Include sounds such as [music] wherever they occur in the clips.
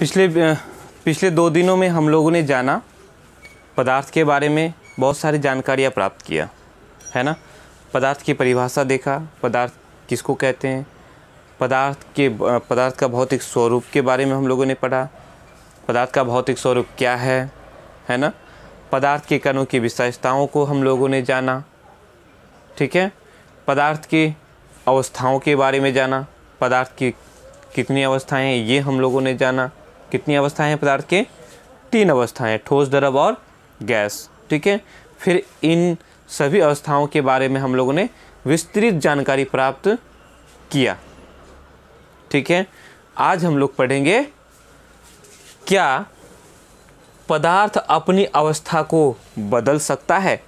पिछले पिछले दो दिनों में हम लोगों ने जाना पदार्थ के बारे में बहुत सारी जानकारियाँ प्राप्त किया है ना पदार्थ की परिभाषा देखा पदार्थ किसको कहते हैं पदार्थ के पदार्थ का भौतिक स्वरूप के बारे में हम लोगों ने पढ़ा पदार्थ का भौतिक स्वरूप क्या है है ना पदार्थ के कणों की विशेषताओं को हम लोगों ने जाना ठीक है पदार्थ की अवस्थाओं के बारे में जाना पदार्थ की कितनी अवस्थाएं हैं ये हम लोगों ने जाना कितनी अवस्थाएं हैं पदार्थ के तीन अवस्थाएं ठोस द्रव और गैस ठीक है फिर इन सभी अवस्थाओं के बारे में हम लोगों ने विस्तृत जानकारी प्राप्त किया ठीक है आज हम लोग पढ़ेंगे क्या पदार्थ अपनी अवस्था को बदल सकता है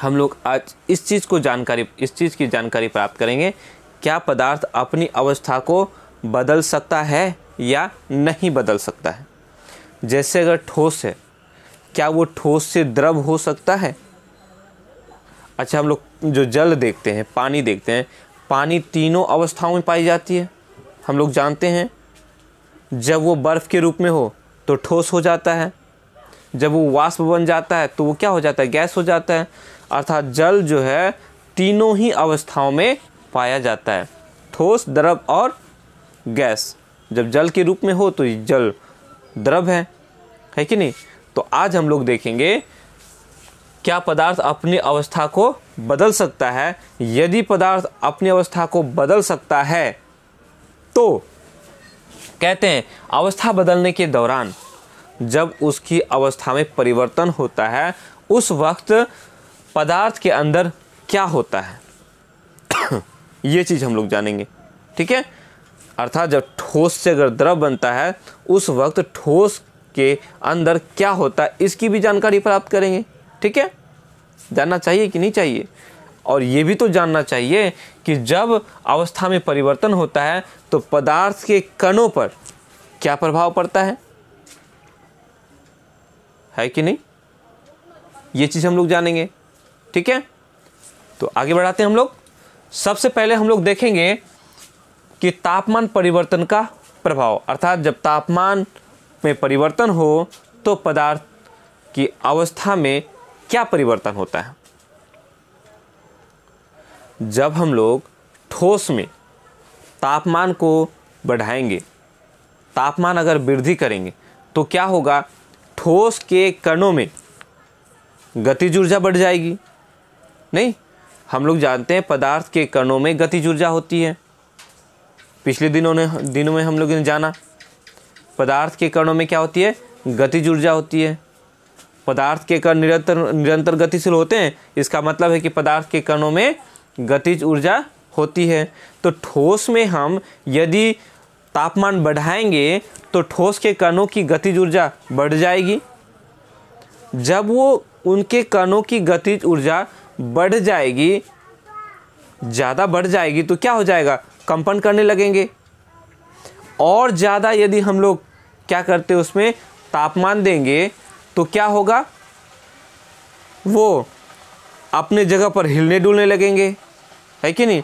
हम लोग आज इस चीज़ को जानकारी इस चीज़ की जानकारी प्राप्त करेंगे क्या पदार्थ अपनी अवस्था को बदल सकता है या नहीं बदल सकता है जैसे अगर ठोस है क्या वो ठोस से द्रव हो सकता है अच्छा हम लोग जो जल देखते हैं पानी देखते हैं पानी तीनों अवस्थाओं में पाई जाती है हम लोग जानते हैं जब वो बर्फ़ के रूप में हो तो ठोस हो जाता है जब वो वाष्प बन जाता है तो वो क्या हो जाता है गैस हो जाता है अर्थात जल जो है तीनों ही अवस्थाओं में पाया जाता है ठोस द्रव और गैस जब जल के रूप में हो तो जल द्रव है है कि नहीं तो आज हम लोग देखेंगे क्या पदार्थ अपनी अवस्था को बदल सकता है यदि पदार्थ अपनी अवस्था को बदल सकता है तो कहते हैं अवस्था बदलने के दौरान जब उसकी अवस्था में परिवर्तन होता है उस वक्त पदार्थ के अंदर क्या होता है [coughs] ये चीज़ हम लोग जानेंगे ठीक है अर्थात जब ठोस से अगर द्रव बनता है उस वक्त ठोस के अंदर क्या होता है इसकी भी जानकारी प्राप्त करेंगे ठीक है जानना चाहिए कि नहीं चाहिए और ये भी तो जानना चाहिए कि जब अवस्था में परिवर्तन होता है तो पदार्थ के कणों पर क्या प्रभाव पड़ता है है कि नहीं ये चीज़ हम लोग जानेंगे ठीक है तो आगे बढ़ाते हैं हम लोग सबसे पहले हम लोग देखेंगे कि तापमान परिवर्तन का प्रभाव अर्थात जब तापमान में परिवर्तन हो तो पदार्थ की अवस्था में क्या परिवर्तन होता है जब हम लोग ठोस में तापमान को बढ़ाएंगे तापमान अगर वृद्धि करेंगे तो क्या होगा ठोस के कणों में गतिज ऊर्जा बढ़ जाएगी नहीं हम लोग जानते हैं पदार्थ के कणों में गतिज ऊर्जा होती है पिछले दिनों ने दिनों में हम लोगों ने जाना पदार्थ के कणों में क्या होती है गतिज ऊर्जा होती है पदार्थ के कण निरंतर निरंतर गतिशील होते हैं इसका मतलब है कि पदार्थ के कणों में गतिज ऊर्जा होती है तो ठोस में हम यदि तापमान बढ़ाएंगे तो ठोस के कणों की गतिज ऊर्जा बढ़ जाएगी जब वो उनके कणों की गतिज ऊर्जा बढ़ जाएगी ज़्यादा बढ़ जाएगी तो क्या हो जाएगा कंपन करने लगेंगे और ज़्यादा यदि हम लोग क्या करते उसमें तापमान देंगे तो क्या होगा वो अपने जगह पर हिलने डुलने लगेंगे है कि नहीं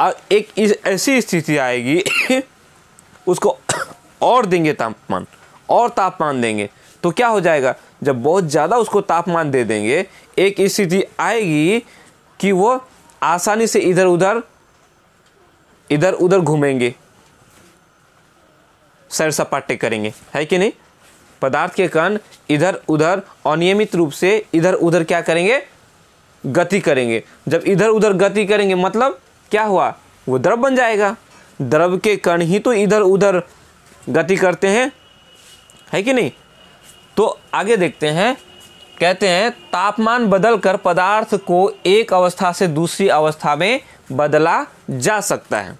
अब एक ऐसी स्थिति आएगी [coughs] उसको [coughs] और देंगे तापमान और तापमान देंगे तो क्या हो जाएगा जब बहुत ज़्यादा उसको तापमान दे देंगे एक स्थिति आएगी कि वो आसानी से इधर उधर इधर उधर घूमेंगे सैर सपाटे करेंगे है कि नहीं पदार्थ के कण इधर उधर अनियमित रूप से इधर उधर क्या करेंगे गति करेंगे जब इधर उधर गति करेंगे मतलब क्या हुआ वो द्रव बन जाएगा द्रव के कण ही तो इधर उधर गति करते हैं है कि नहीं तो आगे देखते हैं कहते हैं तापमान बदलकर पदार्थ को एक अवस्था से दूसरी अवस्था में बदला जा सकता है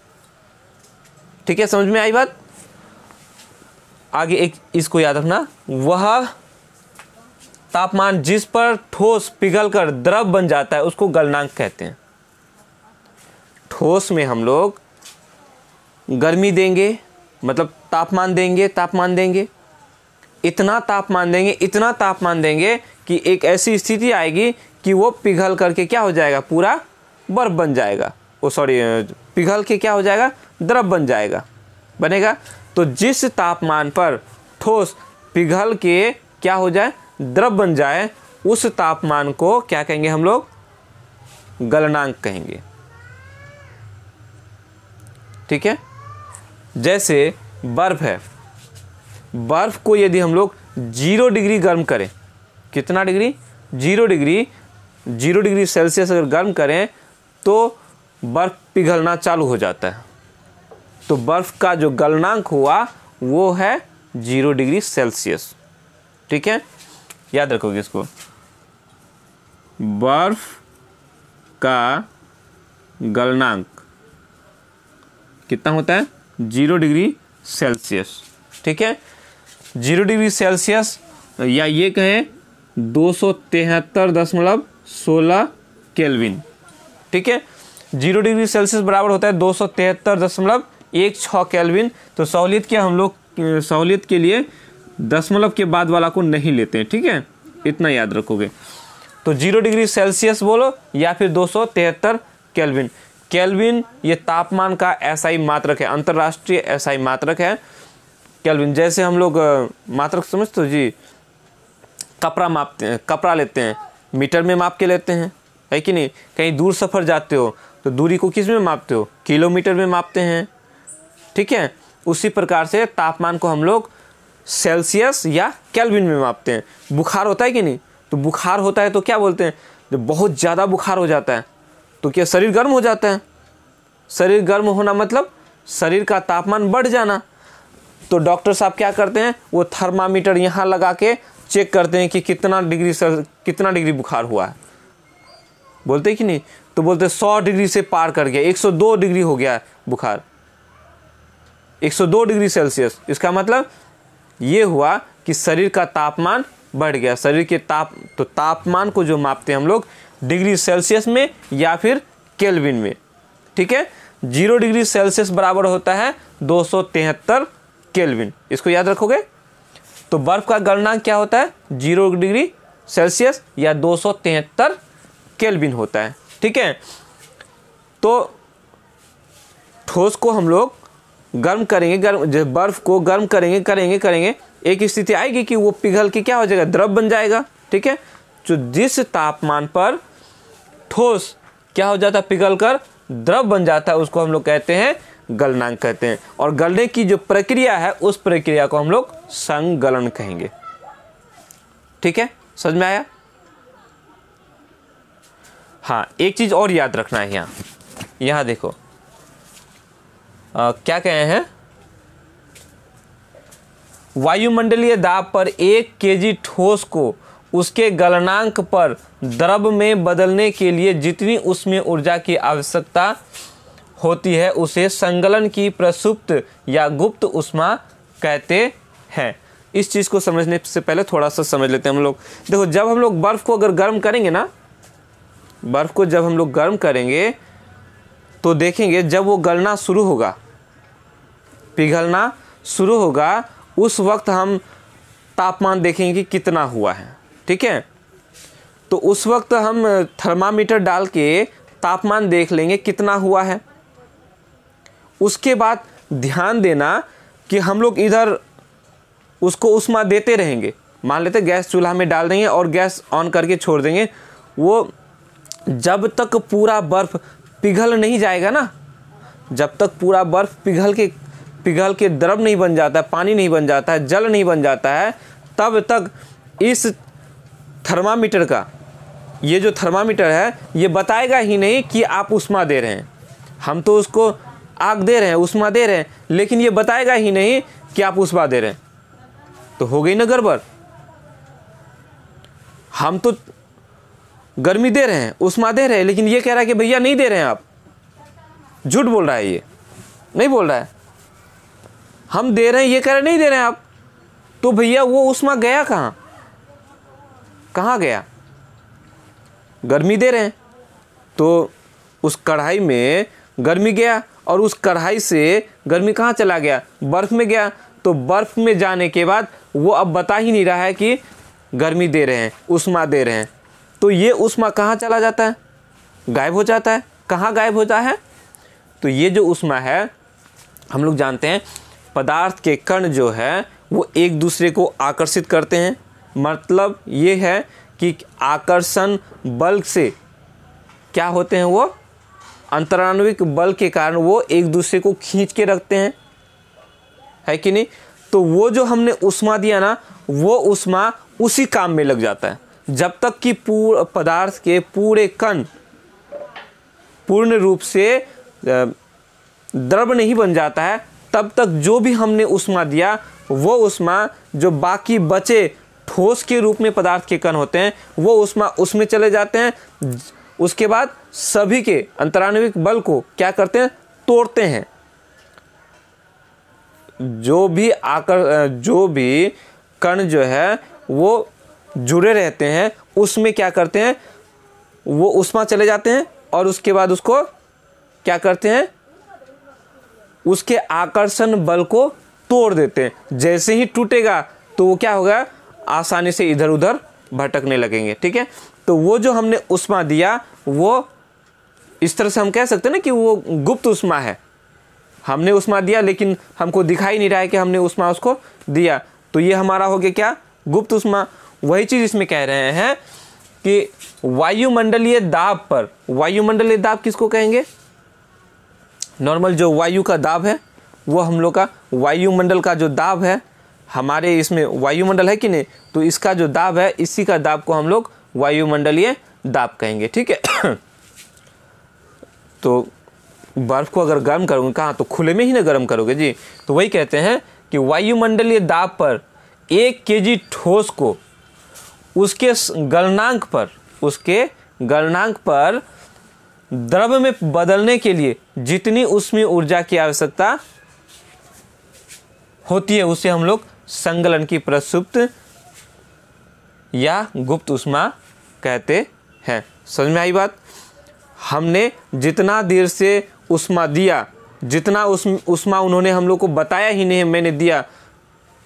ठीक है समझ में आई बात आगे एक इसको याद रखना वह तापमान जिस पर ठोस पिघलकर द्रव बन जाता है उसको गलनांक कहते हैं ठोस में हम लोग गर्मी देंगे मतलब तापमान देंगे तापमान देंगे इतना तापमान देंगे इतना तापमान देंगे कि एक ऐसी स्थिति आएगी कि वो पिघल करके क्या हो जाएगा पूरा बर्फ बन जाएगा वो सॉरी पिघल के क्या हो जाएगा द्रव बन जाएगा बनेगा तो जिस तापमान पर ठोस पिघल के क्या हो जाए द्रव बन जाए उस तापमान को क्या कहेंगे हम लोग गलनांक कहेंगे ठीक है जैसे बर्फ़ है बर्फ़ को यदि हम लोग जीरो डिग्री गर्म करें कितना degree zero degree zero degree Celsius अगर गर्म करें तो बर्फ़ पिघलना चालू हो जाता है तो बर्फ़ का जो गलनांक हुआ वो है जीरो डिग्री सेल्सियस ठीक है याद रखोगे इसको बर्फ का गलनांक कितना होता है जीरो डिग्री सेल्सियस ठीक है जीरो डिग्री सेल्सियस या ये कहें दो सौ तिहत्तर दशमलव सोलह केल्विन ठीक है जीरो डिग्री सेल्सियस बराबर होता है दो सौ तिहत्तर दशमलव एक छः कैलविन तो सहूलियत के हम लोग सहूलियत के लिए दशमलव के बाद वाला को नहीं लेते हैं ठीक है इतना याद रखोगे तो जीरो डिग्री सेल्सियस बोलो या फिर दो सौ तिहत्तर कैलविन कैलविन ये तापमान का ही मात्रक है अंतर्राष्ट्रीय ही मात्रक है कैलविन जैसे हम लोग मात्रक समझते हो जी कपड़ा मापते हैं कपड़ा लेते हैं मीटर में माप के लेते हैं है कि नहीं कहीं दूर सफ़र जाते हो तो दूरी को किस में मापते हो किलोमीटर में मापते हैं ठीक है उसी प्रकार से तापमान को हम लोग सेल्सियस या कैलविन में मापते हैं बुखार होता है कि नहीं तो बुखार होता है तो क्या बोलते हैं जब बहुत ज़्यादा बुखार हो जाता है तो क्या शरीर गर्म हो जाता है शरीर गर्म होना मतलब शरीर का तापमान बढ़ जाना तो डॉक्टर साहब क्या करते हैं वो थर्मामीटर यहाँ लगा के चेक करते हैं कि कितना डिग्री सर कितना डिग्री बुखार हुआ है बोलते कि नहीं तो बोलते सौ डिग्री से पार कर गया 102 डिग्री हो गया बुखार 102 डिग्री सेल्सियस इसका मतलब ये हुआ कि शरीर का तापमान बढ़ गया शरीर के ताप तो तापमान को जो मापते हैं हम लोग डिग्री सेल्सियस में या फिर केल्विन में ठीक है जीरो डिग्री सेल्सियस बराबर होता है दो सौ तिहत्तर केल्विन इसको याद रखोगे तो बर्फ़ का गलनांक क्या होता है जीरो डिग्री सेल्सियस या दो सौ तिहत्तर केल्विन होता है ठीक है तो ठोस को हम लोग गर्म करेंगे गर्म बर्फ़ को गर्म करेंगे करेंगे करेंगे एक स्थिति आएगी कि वो पिघल के क्या हो जाएगा द्रव बन जाएगा ठीक है जो तो जिस तापमान पर ठोस क्या हो जाता है पिघल कर द्रव बन जाता है उसको हम लोग कहते हैं गलनांक कहते हैं और गलने की जो प्रक्रिया है उस प्रक्रिया को हम लोग संगलन कहेंगे ठीक है समझ में आया हाँ एक चीज़ और याद रखना है यहाँ यहाँ देखो आ, क्या कहे हैं वायुमंडलीय दाब पर एक केजी ठोस को उसके गलनांक पर द्रव में बदलने के लिए जितनी उसमें ऊर्जा की आवश्यकता होती है उसे संगलन की प्रसुप्त या गुप्त उष्मा कहते हैं इस चीज़ को समझने से पहले थोड़ा सा समझ लेते हैं हम लोग देखो जब हम लोग बर्फ़ को अगर गर्म करेंगे ना बर्फ़ को जब हम लोग गर्म करेंगे तो देखेंगे जब वो गलना शुरू होगा पिघलना शुरू होगा उस वक्त हम तापमान देखेंगे कि कितना हुआ है ठीक है तो उस वक्त हम थर्मामीटर डाल के तापमान देख लेंगे कितना हुआ है उसके बाद ध्यान देना कि हम लोग इधर उसको उष्मा देते रहेंगे मान लेते गैस चूल्हा में डाल देंगे और गैस ऑन करके छोड़ देंगे वो जब तक पूरा बर्फ़ पिघल नहीं जाएगा ना जब तक पूरा बर्फ़ पिघल के पिघल के द्रव नहीं बन जाता है पानी नहीं बन जाता है जल नहीं बन जाता है तब तक इस थर्मामीटर का ये जो थर्मामीटर है ये बताएगा ही नहीं कि आप उष्मा दे रहे हैं हम तो उसको आग दे रहे हैं उष्मा दे रहे हैं लेकिन ये बताएगा ही नहीं कि आप उष्मा दे रहे हैं तो हो गई ना गड़बड़ हम तो गर्मी दे रहे हैं उष्मा दे रहे हैं लेकिन ये कह रहा है कि भैया नहीं दे रहे हैं आप झूठ बोल रहा है ये नहीं बोल रहा है हम दे रहे हैं ये कह रहे नहीं दे रहे हैं आप तो भैया वो उष्मा गया कहाँ कहाँ गया गर्मी दे रहे हैं तो उस कढ़ाई में गर्मी गया और उस कढ़ाई से गर्मी कहाँ चला गया बर्फ़ में गया तो बर्फ़ में जाने के बाद वो अब बता ही नहीं रहा है कि गर्मी दे रहे हैं उष्मा दे रहे हैं तो ये उष्मा कहाँ चला जाता है गायब हो जाता है कहाँ गायब होता है तो ये जो उष्मा है हम लोग जानते हैं पदार्थ के कण जो है वो एक दूसरे को आकर्षित करते हैं मतलब ये है कि आकर्षण बल से क्या होते हैं वो अंतरान्विक बल के कारण वो एक दूसरे को खींच के रखते हैं है कि नहीं तो वो जो हमने उष्मा दिया ना वो उष्मा उसी काम में लग जाता है जब तक कि पूर पदार्थ के पूरे कण पूर्ण रूप से द्रव नहीं बन जाता है तब तक जो भी हमने उष्मा दिया वो उष्मा जो बाकी बचे ठोस के रूप में पदार्थ के कण होते हैं वो उष्मा उसमें चले जाते हैं उसके बाद सभी के अंतरान्विक बल को क्या करते हैं तोड़ते हैं जो भी आकर जो भी कण जो है वो जुड़े रहते हैं उसमें क्या करते हैं वो उष्मा चले जाते हैं और उसके बाद उसको क्या करते हैं उसके आकर्षण बल को तोड़ देते हैं जैसे ही टूटेगा तो वो क्या होगा आसानी से इधर उधर भटकने लगेंगे ठीक है तो वो जो हमने उष्मा दिया वो इस तरह से हम कह सकते हैं ना कि वो गुप्त उष्मा है हमने उष्मा दिया लेकिन हमको दिखाई नहीं रहा है कि हमने उष्मा उसको दिया तो ये हमारा हो गया क्या गुप्त उष्मा वही चीज़ इसमें कह रहे हैं कि वायुमंडलीय दाब पर वायुमंडलीय दाब किसको कहेंगे नॉर्मल जो वायु का दाब है वो हम लोग का वायुमंडल का जो दाब है हमारे इसमें वायुमंडल है कि नहीं तो इसका जो दाब है इसी का दाब को हम लोग वायुमंडलीय दाब कहेंगे ठीक है [coughs] तो बर्फ़ को अगर गर्म करोगे कहाँ तो खुले में ही ना गर्म करोगे जी तो वही कहते हैं कि वायुमंडलीय दाब पर एक केजी ठोस को उसके गलनांक पर उसके गलनांक पर द्रव में बदलने के लिए जितनी उसमें ऊर्जा की आवश्यकता होती है उसे हम लोग संगलन की प्रसुप्त या गुप्त उष्मा कहते हैं समझ में आई बात हमने जितना देर से उष्मा दिया जितना उष्मा उन्होंने हम लोग को बताया ही नहीं मैंने दिया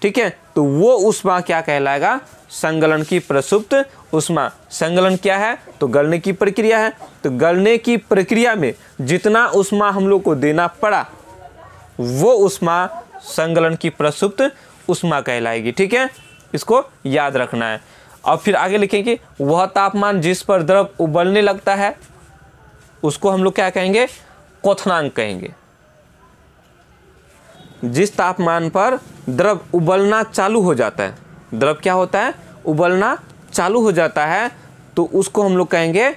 ठीक है तो वो उष्मा क्या कहलाएगा संगलन की प्रसुप्त उष्मा संगलन क्या है तो गलने की प्रक्रिया है तो गलने की प्रक्रिया में जितना उष्मा हम लोग को देना पड़ा वो उष्मा संगलन की प्रसुप्त उष्मा कहलाएगी ठीक है इसको याद रखना है और फिर आगे लिखेंगे वह तापमान जिस पर द्रव उबलने लगता है उसको हम लोग क्या कहेंगे क्वथनांक कहेंगे जिस तापमान पर द्रव उबलना चालू हो जाता है द्रव क्या होता है उबलना चालू हो जाता है तो उसको हम लोग कहेंगे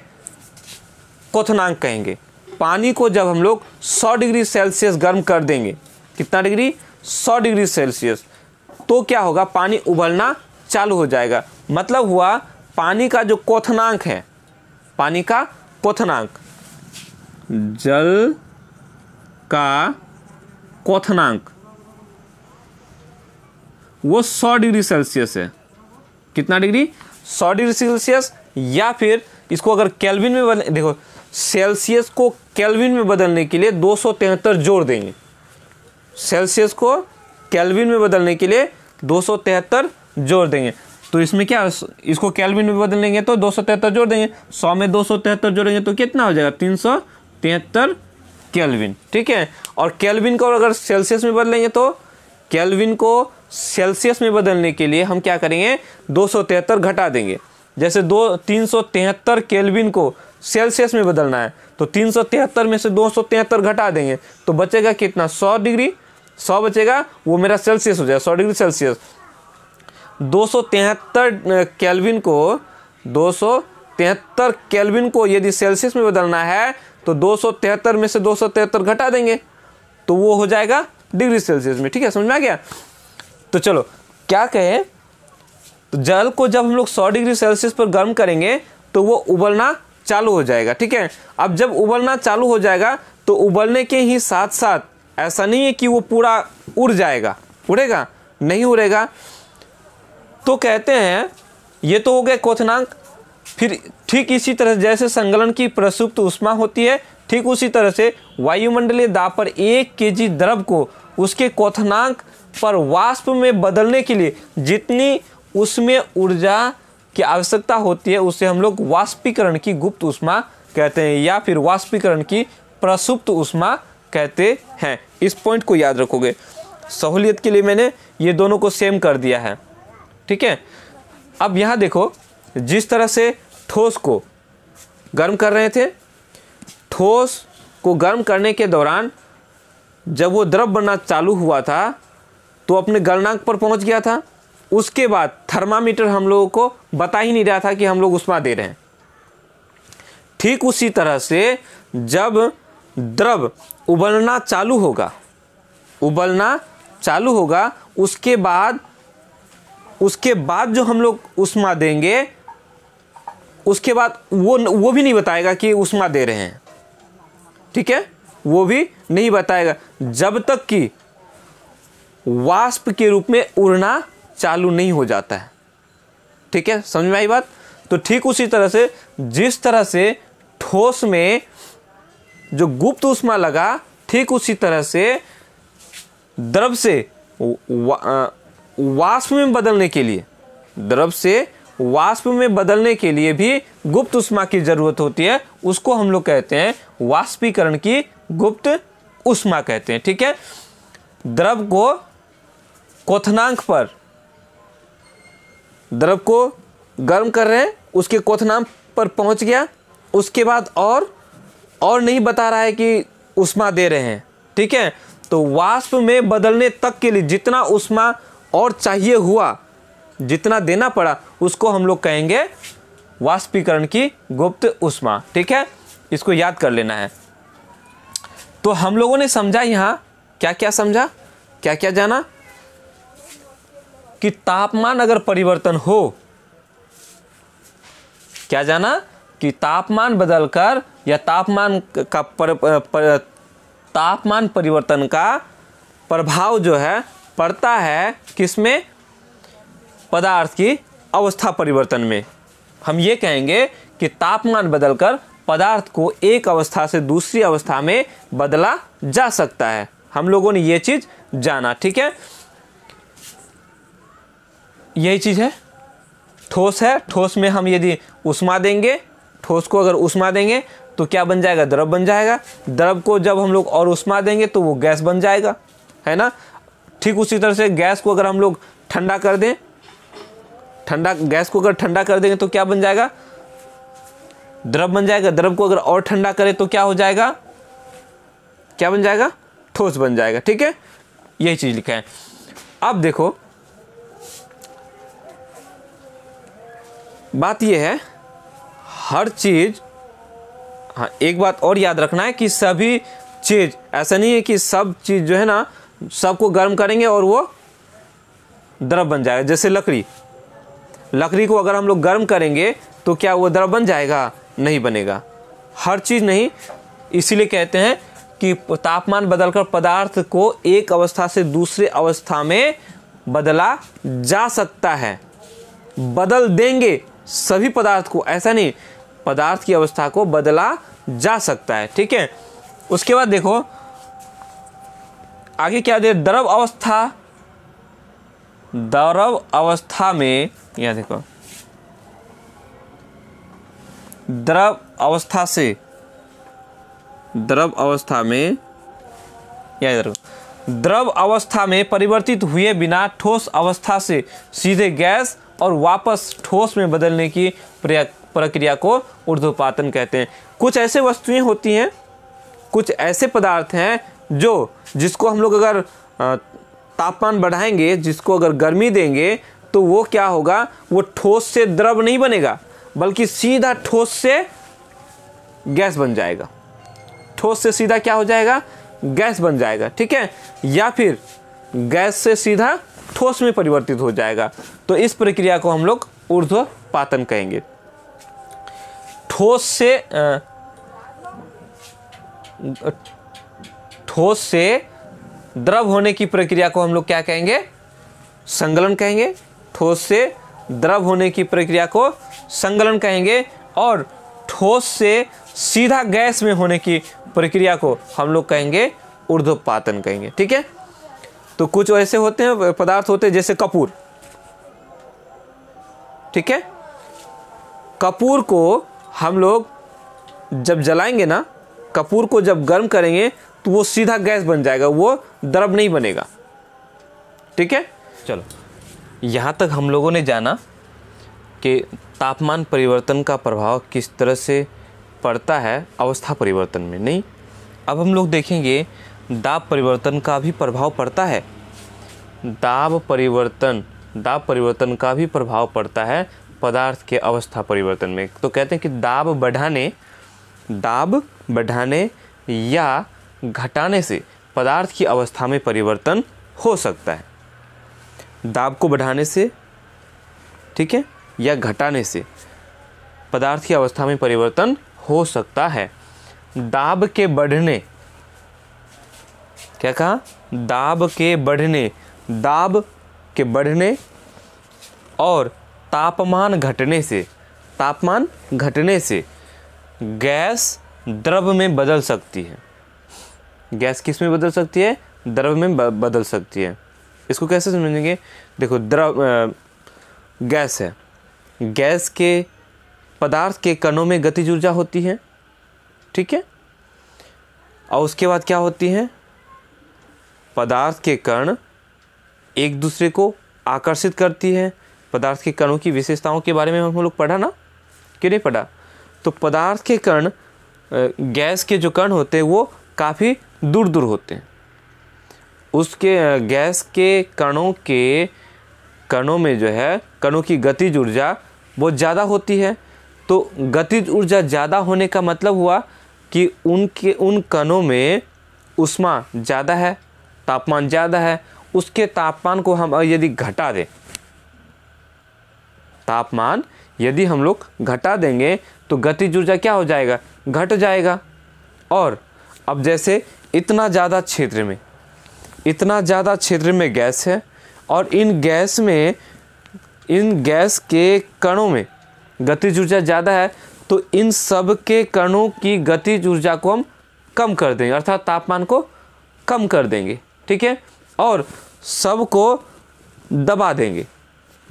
कोथनांक कहेंगे पानी को जब हम लोग 100 डिग्री सेल्सियस गर्म कर देंगे कितना डिग्री 100 डिग्री सेल्सियस तो क्या होगा पानी उबलना चालू हो जाएगा मतलब हुआ पानी का जो कोथनांक है पानी का कोथनांक जल का कोथनांक वो सौ डिग्री सेल्सियस है कितना डिग्री सौ डिग्री सेल्सियस या फिर इसको अगर कैलविन में बदल देखो सेल्सियस को कैलविन में बदलने के लिए दो जोड़ देंगे सेल्सियस को कैलविन में बदलने के लिए दो जोड़ देंगे तो इसमें क्या इसको कैलविन में बदल लेंगे तो दो जोड़ देंगे सौ में दो जोड़ेंगे तो कितना हो जाएगा तीन सौ तिहत्तर कैलविन ठीक है और कैलविन को अगर सेल्सियस में बदलेंगे तो कैलविन को सेल्सियस में बदलने के लिए हम क्या करेंगे दो घटा देंगे जैसे दो तीन सौ तिहत्तर केल्विन को सेल्सियस में बदलना है तो तीन सौ तिहत्तर में से दो सौ तिहत्तर घटा देंगे तो बचेगा कितना सौ डिग्री सौ बचेगा वो मेरा सेल्सियस हो जाएगा सौ डिग्री सेल्सियस दो सौ तिहत्तर कैलविन को दो सौ तिहत्तर कैलविन को यदि सेल्सियस में बदलना है तो दो सौ तिहत्तर में से दो सौ तिहत्तर घटा देंगे तो वो हो जाएगा डिग्री सेल्सियस में ठीक है समझ में आ गया तो चलो क्या कहे तो जल को जब हम लोग सौ डिग्री सेल्सियस पर गर्म करेंगे तो वो उबलना चालू हो जाएगा ठीक है अब जब उबलना चालू हो जाएगा तो उबलने के ही साथ साथ ऐसा नहीं है कि वो पूरा उड़ जाएगा उड़ेगा नहीं उड़ेगा तो कहते हैं ये तो हो गया कोथनांक फिर ठीक इसी तरह जैसे संगलन की प्रसुप्त उष्मा होती है ठीक उसी तरह से वायुमंडलीय दाब पर एक के जी द्रव को उसके कोथनांक पर वाष्प में बदलने के लिए जितनी उसमें ऊर्जा की आवश्यकता होती है उसे हम लोग वाष्पीकरण की गुप्त उष्मा कहते हैं या फिर वाष्पीकरण की प्रसुप्त उष्मा कहते हैं इस पॉइंट को याद रखोगे सहूलियत के लिए मैंने ये दोनों को सेम कर दिया है ठीक है अब यहाँ देखो जिस तरह से ठोस को गर्म कर रहे थे ठोस को गर्म करने के दौरान जब वो द्रव बनना चालू हुआ था तो अपने गणनांक पर पहुंच गया था उसके बाद थर्मामीटर हम लोगों को बता ही नहीं रहा था कि हम लोग उष्मा दे रहे हैं ठीक उसी तरह से जब द्रव उबलना चालू होगा उबलना चालू होगा उसके बाद उसके बाद जो हम लोग उष्मा देंगे उसके बाद वो वो भी नहीं बताएगा कि उष्मा दे रहे हैं ठीक है वो भी नहीं बताएगा जब तक कि वाष्प के रूप में उड़ना चालू नहीं हो जाता है ठीक है समझ में आई बात तो ठीक उसी तरह से जिस तरह से ठोस में जो गुप्त उष्मा लगा ठीक उसी तरह से द्रव से वाष्प में बदलने के लिए द्रव से वाष्प में बदलने के लिए भी गुप्त उष्मा की जरूरत होती है उसको हम लोग कहते हैं वाष्पीकरण की गुप्त उष्मा कहते हैं ठीक है द्रव को कोथनांक पर द्रव को गर्म कर रहे हैं उसके कोथनांक पर पहुंच गया उसके बाद और और नहीं बता रहा है कि उष्मा दे रहे हैं ठीक है तो वाष्प में बदलने तक के लिए जितना उष्मा और चाहिए हुआ जितना देना पड़ा उसको हम लोग कहेंगे वाष्पीकरण की गुप्त उष्मा ठीक है इसको याद कर लेना है तो हम लोगों ने समझा यहाँ क्या क्या समझा क्या क्या जाना कि तापमान अगर परिवर्तन हो क्या जाना कि तापमान बदलकर या तापमान का पर, पर, पर, तापमान परिवर्तन का प्रभाव जो है पड़ता है किसमें पदार्थ की अवस्था परिवर्तन में हम ये कहेंगे कि तापमान बदलकर पदार्थ को एक अवस्था से दूसरी अवस्था में बदला जा सकता है हम लोगों ने ये चीज़ जाना ठीक है यही चीज़ है ठोस है ठोस में हम यदि उष्मा देंगे ठोस को अगर उष्मा देंगे तो क्या बन जाएगा द्रव बन जाएगा द्रव को जब हम लोग और उष्मा देंगे तो वो गैस बन जाएगा है ना ठीक उसी तरह से गैस को अगर हम लोग ठंडा कर दें ठंडा गैस को अगर ठंडा कर देंगे तो क्या बन जाएगा द्रव बन जाएगा द्रव को अगर और ठंडा करें तो क्या हो जाएगा क्या बन जाएगा ठोस बन जाएगा ठीक है यही चीज़ लिखा है अब देखो बात यह है हर चीज़ हाँ एक बात और याद रखना है कि सभी चीज़ ऐसा नहीं है कि सब चीज़ जो है ना सबको गर्म करेंगे और वो द्रव बन जाएगा जैसे लकड़ी लकड़ी को अगर हम लोग गर्म करेंगे तो क्या वो द्रव बन जाएगा नहीं बनेगा हर चीज़ नहीं इसीलिए कहते हैं कि तापमान बदलकर पदार्थ को एक अवस्था से दूसरे अवस्था में बदला जा सकता है बदल देंगे सभी पदार्थ को ऐसा नहीं पदार्थ की अवस्था को बदला जा सकता है ठीक है उसके बाद देखो आगे क्या दे द्रव अवस्था द्रव अवस्था में यह देखो द्रव अवस्था से द्रव अवस्था में या इधर द्रव अवस्था में परिवर्तित हुए बिना ठोस अवस्था से सीधे गैस और वापस ठोस में बदलने की प्रक्रिया को ऊर्ध्वपातन कहते हैं कुछ ऐसे वस्तुएं होती हैं कुछ ऐसे पदार्थ हैं जो जिसको हम लोग अगर तापमान बढ़ाएंगे जिसको अगर गर्मी देंगे तो वो क्या होगा वो ठोस से द्रव नहीं बनेगा बल्कि सीधा ठोस से गैस बन जाएगा ठोस से सीधा क्या हो जाएगा गैस बन जाएगा ठीक है या फिर गैस से सीधा ठोस में परिवर्तित हो जाएगा तो इस प्रक्रिया को हम लोग ऊर्ध्व पातन कहेंगे ठोस से ठोस से द्रव होने की प्रक्रिया को हम लोग क्या कहेंगे संगलन कहेंगे ठोस से द्रव होने की प्रक्रिया को संगलन कहेंगे और ठोस से सीधा गैस में होने की प्रक्रिया को हम लोग कहेंगे ऊर्ध्वपातन कहेंगे ठीक है तो कुछ ऐसे होते हैं पदार्थ होते हैं जैसे कपूर ठीक है कपूर को हम लोग जब जलाएंगे ना कपूर को जब गर्म करेंगे तो वो सीधा गैस बन जाएगा वो द्रव नहीं बनेगा ठीक है चलो यहाँ तक हम लोगों ने जाना कि तापमान परिवर्तन का प्रभाव किस तरह से पड़ता है अवस्था परिवर्तन में नहीं अब हम लोग देखेंगे दाब परिवर्तन का भी प्रभाव पड़ता है दाब परिवर्तन दाब परिवर्तन का भी प्रभाव पड़ता है पदार्थ के अवस्था परिवर्तन में तो कहते हैं कि दाब बढ़ाने दाब बढ़ाने या घटाने से पदार्थ की अवस्था में परिवर्तन हो सकता है दाब को बढ़ाने से ठीक है या घटाने से पदार्थ की अवस्था में परिवर्तन हो सकता है दाब के बढ़ने क्या कहा दाब के बढ़ने दाब के बढ़ने और तापमान घटने से तापमान घटने से गैस द्रव में बदल सकती है गैस किस में बदल सकती है द्रव में बदल सकती है इसको कैसे समझेंगे देखो द्रव गैस है गैस के पदार्थ के कणों में गतिज ऊर्जा होती है ठीक है और उसके बाद क्या होती है पदार्थ के कण एक दूसरे को आकर्षित करती है पदार्थ के कणों की विशेषताओं के बारे में हम लोग पढ़ा ना कि नहीं पढ़ा तो पदार्थ के कण गैस के जो कण होते हैं वो काफ़ी दूर दूर होते हैं उसके गैस के कणों के कणों में जो है कणों की गतिज ऊर्जा बहुत ज़्यादा होती है तो गतिज ऊर्जा ज़्यादा होने का मतलब हुआ कि उनके उन कणों में उष्मा ज़्यादा है तापमान ज़्यादा है उसके तापमान को हम यदि घटा दें तापमान यदि हम लोग घटा देंगे तो गतिज ऊर्जा क्या हो जाएगा घट जाएगा और अब जैसे इतना ज़्यादा क्षेत्र में इतना ज़्यादा क्षेत्र में गैस है और इन गैस में इन गैस के कणों में गतिज ऊर्जा ज़्यादा है तो इन सब के कणों की गतिज ऊर्जा को हम कम कर देंगे अर्थात तापमान को कम कर देंगे ठीक है और सबको दबा देंगे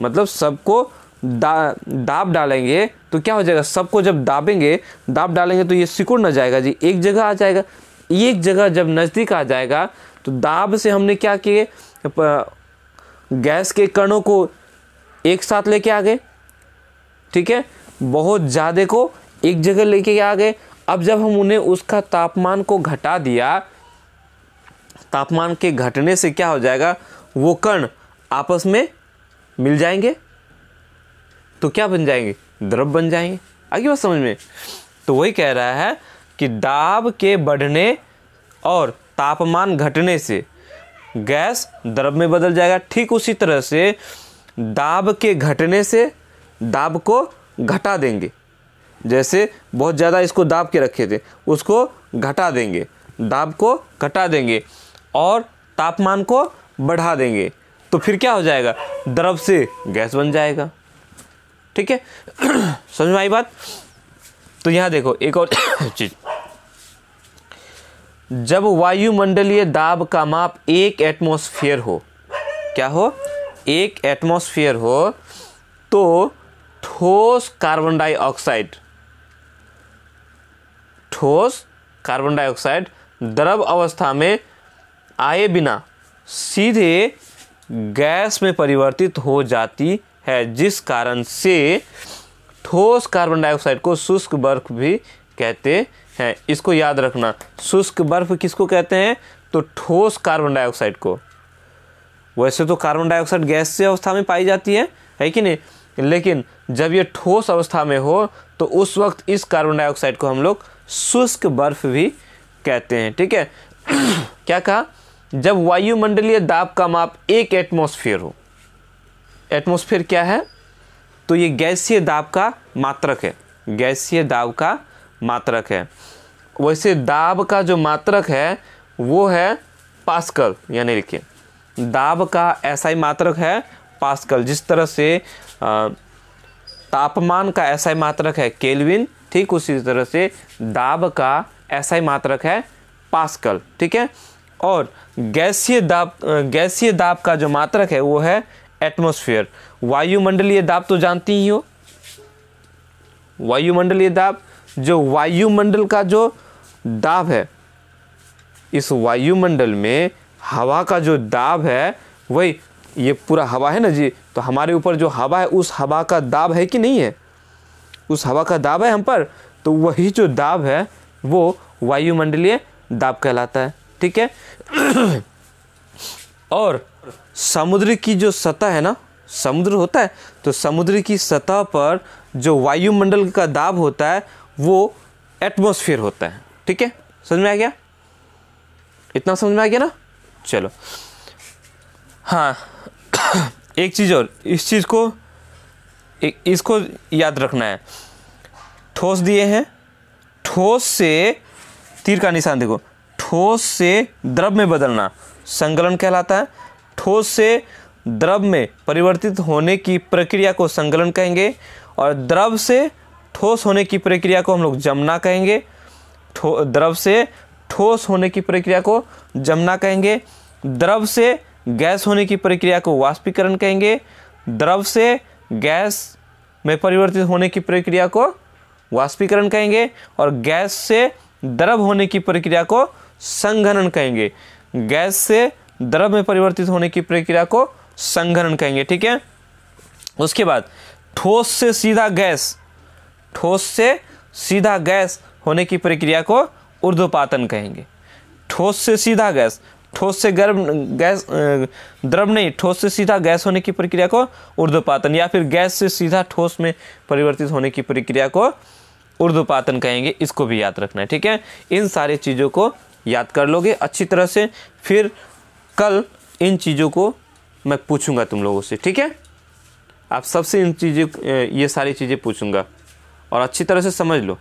मतलब सबको दा, दाब डालेंगे तो क्या हो जाएगा सबको जब दाबेंगे दाब डालेंगे तो ये सिकुड़ ना जाएगा जी एक जगह आ जाएगा एक जगह जब नज़दीक आ जाएगा तो दाब से हमने क्या किए गैस के कणों को एक साथ लेके आ गए ठीक है बहुत ज़्यादा को एक जगह लेके आ गए अब जब हम उन्हें उसका तापमान को घटा दिया तापमान के घटने से क्या हो जाएगा वो कण आपस में मिल जाएंगे तो क्या बन जाएंगे द्रव बन जाएंगे आगे बात समझ में तो वही कह रहा है कि दाब के बढ़ने और तापमान घटने से गैस द्रव में बदल जाएगा ठीक उसी तरह से दाब के घटने से दाब को घटा देंगे जैसे बहुत ज़्यादा इसको दाब के रखे थे उसको घटा देंगे दाब को घटा देंगे और तापमान को बढ़ा देंगे तो फिर क्या हो जाएगा द्रव से गैस बन जाएगा ठीक है [clears throat] समझ में आई बात तो यहां देखो एक और [coughs] चीज़ जब वायुमंडलीय दाब का माप एक एटमोस्फियर हो क्या हो एक एटमोस्फियर हो तो ठोस कार्बन डाइऑक्साइड ठोस कार्बन डाइऑक्साइड द्रव अवस्था में आए बिना सीधे गैस में परिवर्तित हो जाती है जिस कारण से ठोस कार्बन डाइऑक्साइड को शुष्क बर्फ भी कहते हैं इसको याद रखना शुष्क बर्फ किसको कहते हैं तो ठोस कार्बन डाइऑक्साइड को वैसे तो कार्बन डाइऑक्साइड गैस से अवस्था में पाई जाती है है कि नहीं लेकिन जब ये ठोस अवस्था में हो तो उस वक्त इस कार्बन डाइऑक्साइड को हम लोग शुष्क बर्फ भी कहते हैं ठीक है [clears throat] क्या कहा जब वायुमंडलीय दाब का माप एक एटमॉस्फेयर हो एटमॉस्फेयर क्या है तो ये गैसीय दाब का मात्रक है गैसीय दाब का मात्रक है वैसे दाब का जो मात्रक है वो है पास्कल यानी लिखिए दाब का ऐसा ही मात्रक है पास्कल जिस तरह से तापमान का ऐसा ही मात्रक है केल्विन ठीक उसी तरह से दाब का ऐसा ही मात्रक है पास्कल ठीक है और गैसीय दाब गैसीय दाब का जो मात्रक है वो है एटमॉस्फेयर वायुमंडलीय दाब तो जानती ही हो वायुमंडलीय दाब जो वायुमंडल का जो दाब है इस वायुमंडल में हवा का जो दाब है वही ये पूरा हवा है ना जी तो हमारे ऊपर जो हवा है उस हवा का दाब है कि नहीं है उस हवा का दाब है हम पर तो वही जो दाब है वो वायुमंडलीय दाब कहलाता है ठीक है [coughs] और समुद्र की जो सतह है ना समुद्र होता है तो समुद्र की सतह पर जो वायुमंडल का दाब होता है वो एटमॉस्फेयर होता है ठीक है समझ में आ गया इतना समझ में आ गया ना चलो हाँ [coughs] एक चीज़ और इस चीज़ को एक, इसको याद रखना है ठोस दिए हैं ठोस से तीर का निशान देखो ठोस से द्रव में बदलना संगलन कहलाता है ठोस से द्रव में परिवर्तित होने की प्रक्रिया को संगलन कहेंगे और द्रव से ठोस होने की प्रक्रिया को हम लोग जमना कहेंगे द्रव से ठोस होने की प्रक्रिया को जमना कहेंगे द्रव से गैस होने की प्रक्रिया को वाष्पीकरण कहेंगे द्रव से गैस में परिवर्तित होने की प्रक्रिया को वाष्पीकरण कहेंगे और गैस से द्रव होने की प्रक्रिया को संघनन कहेंगे गैस से द्रव में परिवर्तित होने की प्रक्रिया को संघनन कहेंगे ठीक है उसके बाद ठोस से सीधा गैस ठोस से सीधा गैस होने की प्रक्रिया को उर्ध्वपातन कहेंगे ठोस से सीधा गैस ठोस से गर्म गैस द्रव नहीं ठोस से सीधा गैस होने की प्रक्रिया को उर्ध्वपातन या फिर गैस से सीधा ठोस में परिवर्तित होने की प्रक्रिया को उर्ध्वपातन कहेंगे इसको भी याद रखना है ठीक है इन सारी चीज़ों को याद कर लोगे अच्छी तरह से फिर कल इन चीज़ों को मैं पूछूंगा तुम लोगों से ठीक है आप सबसे इन चीज़ें ये सारी चीज़ें पूछूंगा और अच्छी तरह से समझ लो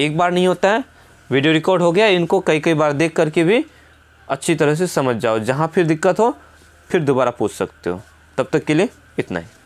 एक बार नहीं होता है वीडियो रिकॉर्ड हो गया इनको कई कई बार देख करके भी अच्छी तरह से समझ जाओ जहाँ फिर दिक्कत हो फिर दोबारा पूछ सकते हो तब तक के लिए इतना ही